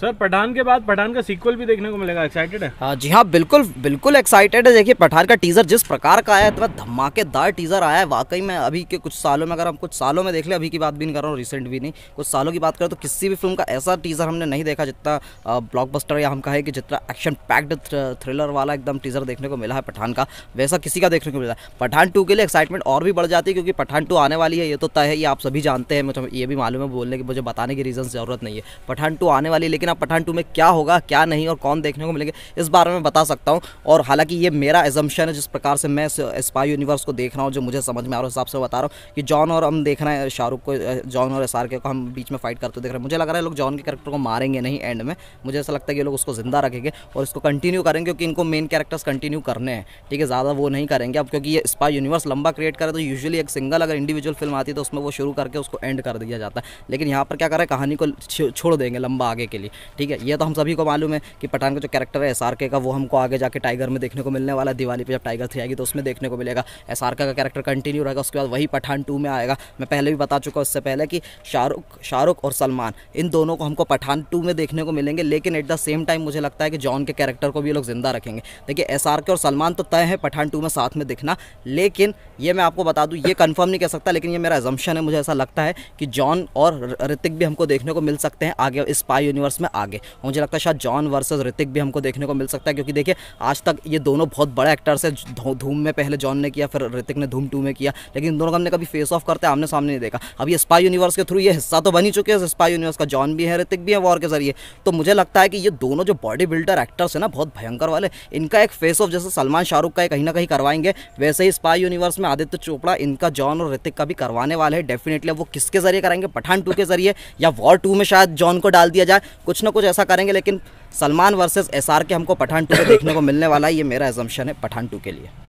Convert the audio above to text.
sir Pathan के बाद पठान का सीक्वल भी देखने को मिलेगा एक्साइटेड है हाँ जी हाँ बिल्कुल बिल्कुल एक्साइटेड है देखिए पठान का टीजर जिस प्रकार का आया है इतना धमाकेदार टीजर आया है वाकई में अभी के कुछ सालों में अगर हम कुछ सालों में देख ले अभी की बात भी नहीं कर रहा हूँ रिसेंट भी नहीं कुछ सालों की बात करें तो किसी भी फिल्म का ऐसा टीजर हमने नहीं देखा जितना ब्लॉकबस्टर या हम कहें कि जितना एक्शन पैक्ड थ्रिलर वाला एकदम टीजर देखने को मिला है पठान का वैसा किसी का देखने को मिला है पठान टू के लिए एक्साइटमेंट और भी बढ़ जाती है क्योंकि पठान टू आने वाली है ये तो तय है ये आप सभी जानते हैं मुझे ये भी मालूम है बोलने की मुझे बताने की रीज़न ज़रूरत नहीं है पठान टू आने वाली लेकिन लेकिन अब पठान टू में क्या होगा क्या नहीं और कौन देखने को मिलेंगे इस बारे में बता सकता हूँ और हालांकि ये मेरा एजम्पन है जिस प्रकार से मैं स्पाई यूनिवर्स को देख रहा हूँ जो मुझे समझ में आ रहा है हिसाब से बता रहा हूँ कि जॉन और हम देख रहे हैं शाहरुख को जॉन और एस को हम बीच में फाइट करते देख रहे हैं मुझे लग रहा है लोग जॉन के कैरेक्टर को मारेंगे नहीं एंड में मुझे ऐसा लगता है कि लोग उसको जिंदा रखेंगे और इसको कंटिन्यू करेंगे क्योंकि इनको मेन कैरेक्टर्स कंटिन्यू करने हैं ठीक है ज़्यादा वो नहीं करेंगे अब क्योंकि ये स्पाई यूनिवर्स लंबा क्रिएट करें तो यूजली एक सिंगल अगर इंडिविजुअल फिल्म आती है तो उसमें वो शुरू करके उसको एंड कर दिया जाता है लेकिन यहाँ पर क्या करें कहानी को छोड़ देंगे लंबा आगे के लिए ठीक है ये तो हम सभी को मालूम है कि पठान का जो कैरेक्टर है एस के का वो हमको आगे जाके टाइगर में देखने को मिलने वाला दिवाली पर जब टाइगर थ्री आएगी तो उसमें देखने को मिलेगा एस आर के का कैरेक्टर कंटिन्यू रहेगा उसके बाद वही पठान टू में आएगा मैं पहले भी बता चुका उससे पहले कि शाहरुख शाहरुख और सलमान इन दोनों को हमको पठान टू में देखने को मिलेंगे लेकिन एट द सेम टाइम मुझे लगता है कि जॉन के कैरेक्टर को भी लोग जिंदा रखेंगे देखिए एस आर के और सलमान तो तय है पठान टू में साथ में दिखना लेकिन ये मैं आपको बता दूँ ये कन्फर्म नहीं कर सकता लेकिन ये मेरा एजम्पन है मुझे ऐसा लगता है कि जॉन और ऋतिक भी हमको देखने को मिल सकते हैं आगे इस पाई यूनिवर्स में में आगे और मुझे लगता है शायद जॉन वर्सेज ऋतिक भी हमको देखने को मिल सकता है क्योंकि देखिए आज तक ये दोनों बहुत बड़े एक्टर्स है धूम में पहले जॉन ने किया फिर ऋतिक ने धूम टू में किया लेकिन दोनों का हमने कभी फेस ऑफ करते आमने सामने नहीं देखा अब ये स्पाई यूनिवर्स के थ्रू ये हिस्सा तो बनी चुके हैं स्पाई यूनिवर्स का जॉन भी है ऋतिक भी है वॉर के जरिए तो मुझे लगता है कि ये दोनों जो बॉडी बिल्डर एक्टर्स है ना बहुत भयंकर वाले इनका एक फेस ऑफ जैसे सलमान शाहरुख का कहीं ना कहीं करवाएंगे वैसे ही स्पाई यूनिवर्स में आदित्य चोपड़ा इनका जॉन और ऋतिक का भी करवाने वाले हैं डेफिनेटली वो किसके जरिए कराएंगे पठान टू के जरिए या वॉर टू में शायद जॉन को डाल दिया जाए कुछ कुछ ना कुछ ऐसा करेंगे लेकिन सलमान वर्सेस एसआर के हमको पठान टू देखने को मिलने वाला है ये मेरा एजम्पन है पठान टू के लिए